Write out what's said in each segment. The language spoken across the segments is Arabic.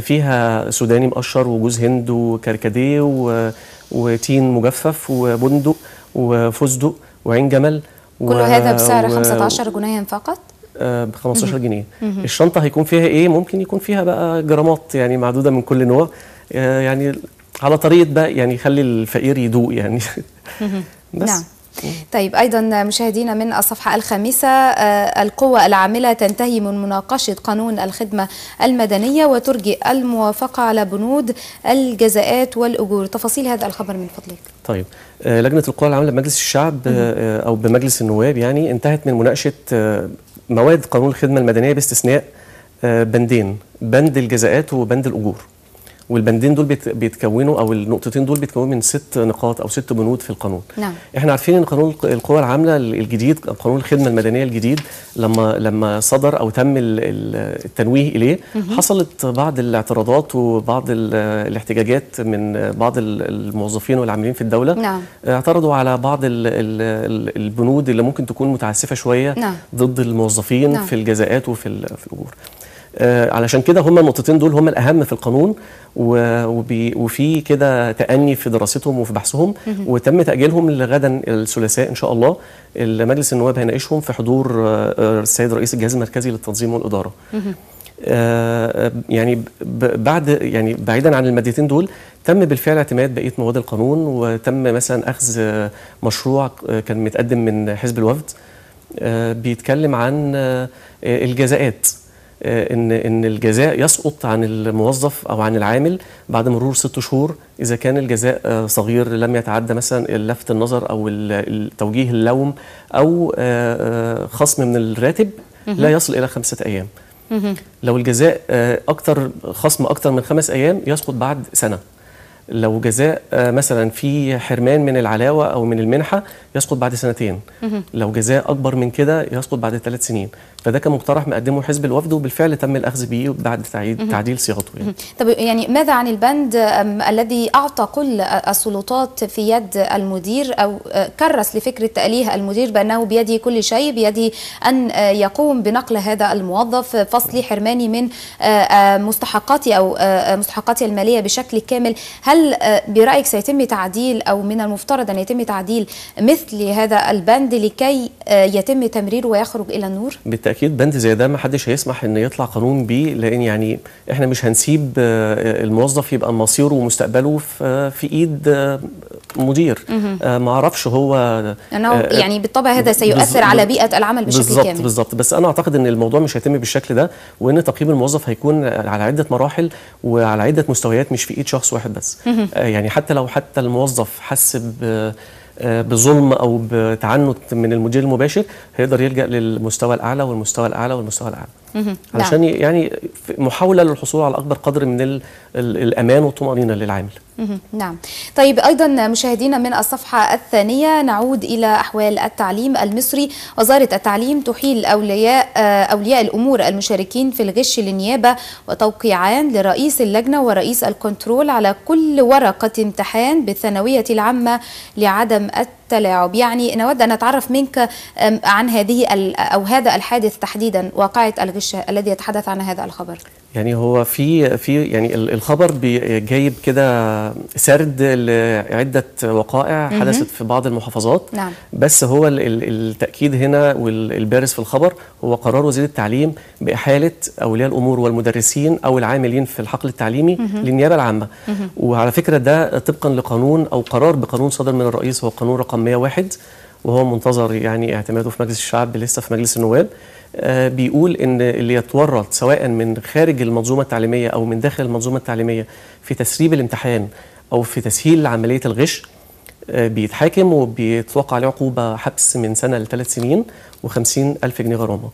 فيها سوداني مقشر وجوز هند وكركديه وتين مجفف وبندق وفستق وعين جمل كل هذا بسعر و... 15 آه، جنيه فقط؟ ب 15 جنيه الشنطه هيكون فيها ايه ممكن يكون فيها بقى جرامات يعني معدوده من كل نوع آه، يعني على طريقه بقى يعني خلي الفقير يدوق يعني بس نعم طيب أيضا مشاهدينا من الصفحة الخامسة آه، القوى العاملة تنتهي من مناقشة قانون الخدمة المدنية وترجئ الموافقة على بنود الجزاءات والأجور تفاصيل هذا الخبر من فضلك طيب آه، لجنة القوى العاملة بمجلس الشعب آه، أو بمجلس النواب يعني انتهت من مناقشة مواد قانون الخدمة المدنية باستثناء بندين بند الجزاءات وبند الأجور والبندين دول بيتكونوا او النقطتين دول بيتكونوا من ست نقاط او ست بنود في القانون نعم. احنا عارفين ان قانون القوى العامله الجديد قانون الخدمه المدنيه الجديد لما لما صدر او تم التنويه اليه حصلت بعض الاعتراضات وبعض الاحتجاجات من بعض الموظفين والعاملين في الدوله نعم. اعترضوا على بعض البنود اللي ممكن تكون متعسفه شويه نعم. ضد الموظفين نعم. في الجزاءات وفي الاجور آه، علشان كده هما النقطتين دول هما الاهم في القانون وفي كده تأني في دراستهم وفي بحثهم وتم تأجيلهم لغدا الثلاثاء إن شاء الله مجلس النواب هيناقشهم في حضور آه، آه، السيد رئيس الجهاز المركزي للتنظيم والإدارة يعني بعد يعني بعيدا عن المادتين دول تم بالفعل اعتماد بقيه مواد القانون وتم مثلا اخذ مشروع كان متقدم من حزب الوفد بيتكلم عن الجزاءات آه، ان ان الجزاء يسقط عن الموظف او عن العامل بعد مرور ست شهور اذا كان الجزاء آه، صغير لم يتعدى مثلا لفت النظر او توجيه اللوم او آه، خصم من الراتب لا يصل الى خمسه ايام لو الجزاء اكثر خصم اكثر من خمس ايام يسقط بعد سنه لو جزاء مثلا في حرمان من العلاوه او من المنحه يسقط بعد سنتين لو جزاء اكبر من كده يسقط بعد ثلاث سنين فده كان مقترح مقدمه حزب الوفد وبالفعل تم الاخذ به بعد تعديل, تعديل صيغته يعني. طب يعني ماذا عن البند الذي اعطى كل السلطات في يد المدير او أه، كرس لفكره تاليه المدير بانه بيده كل شيء بيده ان أه، يقوم بنقل هذا الموظف فصلي حرماني من أه، مستحقاتي او مستحقاتي الماليه بشكل كامل هل برايك سيتم تعديل او من المفترض ان يتم تعديل مثل هذا البند لكي يتم تمريره ويخرج الى النور؟ بالتأكيد بالتاكيد بند زي ده ما حدش هيسمح ان يطلع قانون بيه لان يعني احنا مش هنسيب آه، الموظف يبقى مصيره ومستقبله في ايد آه، مدير آه، ما اعرفش هو يعني بالطبع هذا سيؤثر على بيئه العمل بشكل بالزبط كامل بالظبط بس انا اعتقد ان الموضوع مش هيتم بالشكل ده وان تقييم الموظف هيكون على عده مراحل وعلى عده مستويات مش في ايد شخص واحد بس يعني حتى لو حتى الموظف حس ب آه، بظلم او بتعنت من المدير المباشر هيقدر يلجا للمستوى الاعلى والمستوى الاعلى والمستوى الاعلى علشان نعم. يعني محاوله للحصول على اكبر قدر من الـ الـ الامان والطمانينه للعامل نعم طيب ايضا مشاهدينا من الصفحه الثانيه نعود الى احوال التعليم المصري وزاره التعليم تحيل اولياء آه، اولياء الامور المشاركين في الغش للنيابه وتوقيعان لرئيس اللجنه ورئيس الكنترول على كل ورقه امتحان بالثانويه العامه لعدم التلاعب يعني نود أن نتعرف منك عن هذه أو هذا الحادث تحديدا واقعة الغش الذي يتحدث عن هذا الخبر يعني هو في في يعني الخبر جايب كده سرد لعده وقائع حدثت في بعض المحافظات نعم. بس هو التاكيد هنا والبارز في الخبر هو قرار وزير التعليم باحاله اولياء الامور والمدرسين او العاملين في الحقل التعليمي للنيابه العامه وعلى فكره ده طبقا لقانون او قرار بقانون صدر من الرئيس هو قانون رقم 101 وهو منتظر يعني اعتماده في مجلس الشعب لسه في مجلس النواب آه، بيقول ان اللي يتورط سواء من خارج المنظومه التعليميه او من داخل المنظومه التعليميه في تسريب الامتحان او في تسهيل عمليه الغش آه، بيتحاكم وبيتوقع عليه عقوبه حبس من سنه لثلاث سنين و50 الف جنيه غرامه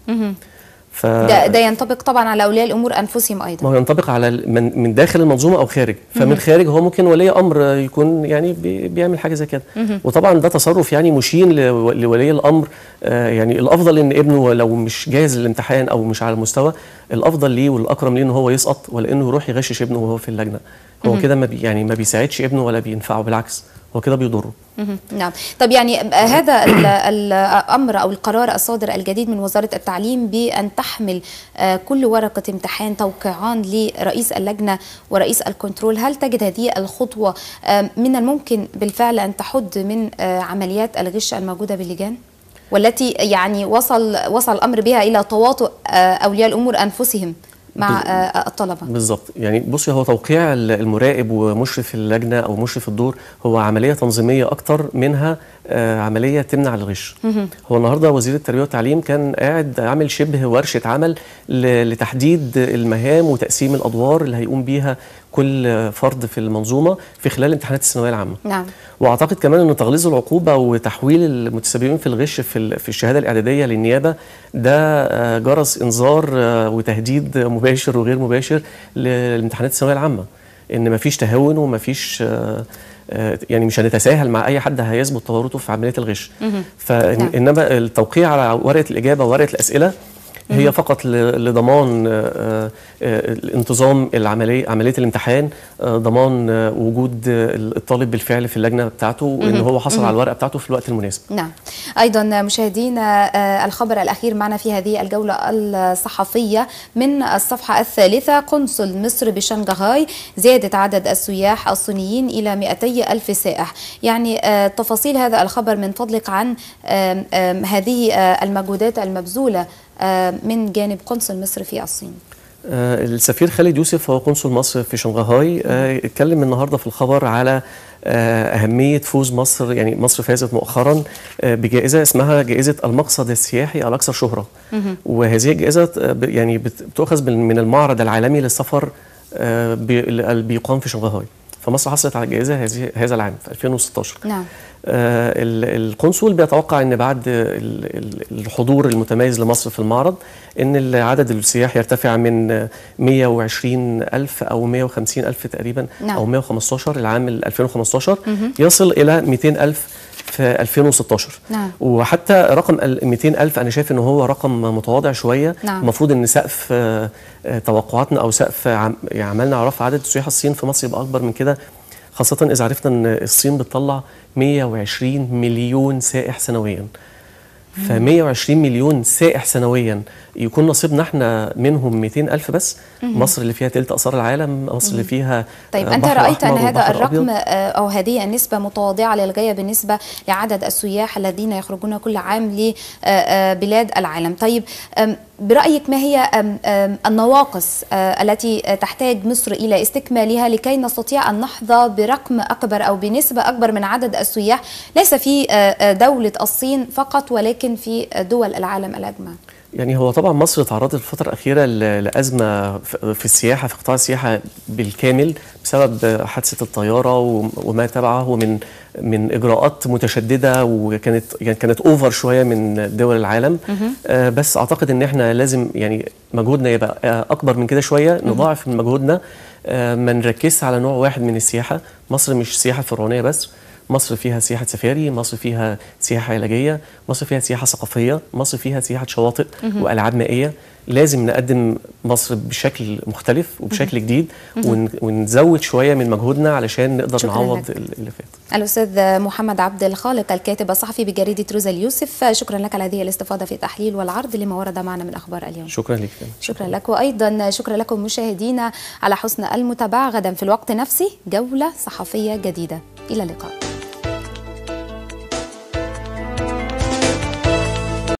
ف... ده, ده ينطبق طبعا على اولياء الامور انفسهم ايضا ما هو ينطبق على من, من داخل المنظومه او خارج فمن خارج هو ممكن ولي امر يكون يعني بي بيعمل حاجه زي كده وطبعا ده تصرف يعني مشين لولي الامر آه يعني الافضل ان ابنه لو مش جاهز للامتحان او مش على المستوى الافضل ليه والاكرم ليه ان هو يسقط ولا انه يروح يغشش ابنه وهو في اللجنه هو كده ما بي يعني ما بيساعدش ابنه ولا بينفعه بالعكس وكده بيضره نعم طب يعني آه، هذا الامر او القرار الصادر الجديد من وزاره التعليم بان تحمل آه، كل ورقه امتحان توقيعان لرئيس اللجنه ورئيس الكنترول هل تجد هذه الخطوه آه، من الممكن بالفعل ان تحد من عمليات الغش الموجوده باللجان والتي يعني وصل وصل الامر بها الى تواطؤ اولياء الامور انفسهم مع آه، آه، الطلبه بالظبط يعني بصي هو توقيع المراقب ومشرف اللجنه او مشرف الدور هو عمليه تنظيميه اكتر منها آه، عمليه تمنع الغش هو النهارده وزير التربيه والتعليم كان قاعد عامل شبه ورشه عمل لتحديد المهام وتقسيم الادوار اللي هيقوم بيها كل فرد في المنظومه في خلال امتحانات الثانويه العامه. نعم. واعتقد كمان ان تغليظ العقوبه وتحويل المتسببين في الغش في في الشهاده الاعداديه للنيابه ده آه، جرس انذار آه، وتهديد مباشر وغير مباشر لامتحانات الثانويه العامه ان مفيش تهاون ومفيش آه، يعني مش هنتساهل مع اي حد هيثبت تورطه في عمليه الغش. فانما نعم. التوقيع على ورقه الاجابه وورقه الاسئله هي فقط لضمان آه، آه، انتظام العمليه عمليه الامتحان آه، ضمان وجود الطالب بالفعل في اللجنه بتاعته وان هو حصل على الورقه بتاعته في الوقت المناسب نعم أيضا مشاهدينا آه، الخبر الأخير معنا في هذه الجولة الصحفية من الصفحة الثالثة قنصل مصر بشنغهاي زيادة عدد السياح الصينيين إلى 200 ألف سائح يعني آه، تفاصيل هذا الخبر من فضلك عن هذه آه، المجهودات المبذولة من جانب قنصل مصر في الصين آه، السفير خالد يوسف هو قنصل مصر في شنغهاي آه، اتكلم النهارده في الخبر على آه، اهميه فوز مصر يعني مصر فازت مؤخرا بجائزه اسمها جائزه المقصد السياحي الاكثر شهره وهذه الجائزه يعني بتؤخذ من المعرض العالمي للسفر اللي بيقام في شنغهاي فمصر حصلت على الجائزه هذه هذا العام في 2016 نعم آه، القنصل بيتوقع ان بعد الحضور المتميز لمصر في المعرض ان عدد السياح يرتفع من 120 الف او 150 الف تقريبا نعم. او 115 العام 2015 مم. يصل الى 200 الف في 2016 نعم. وحتى رقم 200 الف انا شايف ان هو رقم متواضع شويه نعم. المفروض ان سقف آه، توقعاتنا او سقف يعني عملنا على رفع عدد السياح الصين في مصر يبقى اكبر من كده خاصة إذا عرفنا أن الصين بتطلع 120 مليون سائح سنويا ف 120 مليون سائح سنويا يكون نصيبنا احنا منهم 200 ألف بس مصر اللي فيها تلت أثار العالم مصر اللي فيها طيب آه، أنت رأيت أن هذا الرقم آه، أو هذه النسبة متواضعة للغاية بالنسبة لعدد السياح الذين يخرجون كل عام لبلاد آه، العالم طيب برأيك ما هي النواقص التي تحتاج مصر إلى استكمالها لكي نستطيع أن نحظى برقم أكبر أو بنسبة أكبر من عدد السياح ليس في دولة الصين فقط ولكن في دول العالم الأجمع؟ يعني هو طبعا مصر تعرضت الفترة الأخيرة لأزمة في السياحة في قطاع السياحة بالكامل بسبب حادثة الطيارة وما تبعه من من إجراءات متشددة وكانت يعني كانت أوفر شوية من دول العالم آه، بس أعتقد إن إحنا لازم يعني مجهودنا يبقى أكبر من كده شوية نضاعف من مجهودنا آه، ما نركزش على نوع واحد من السياحة مصر مش سياحة فرعونية بس مصر فيها سياحة سفاري مصر فيها سياحة علاجية مصر فيها سياحة ثقافية مصر فيها سياحة شواطئ وألعاب مائية لازم نقدم مصر بشكل مختلف وبشكل جديد ونزود شويه من مجهودنا علشان نقدر نعوض اللي فات. الاستاذ محمد عبد الخالق الكاتب الصحفي بجريده روزا اليوسف شكرا لك على هذه الاستفاضه في تحليل والعرض لما ورد معنا من اخبار اليوم. شكرا لك. شكرا, شكرا لك وايضا شكرا لكم مشاهدينا على حسن المتابعه غدا في الوقت نفسه جوله صحفيه جديده الى اللقاء.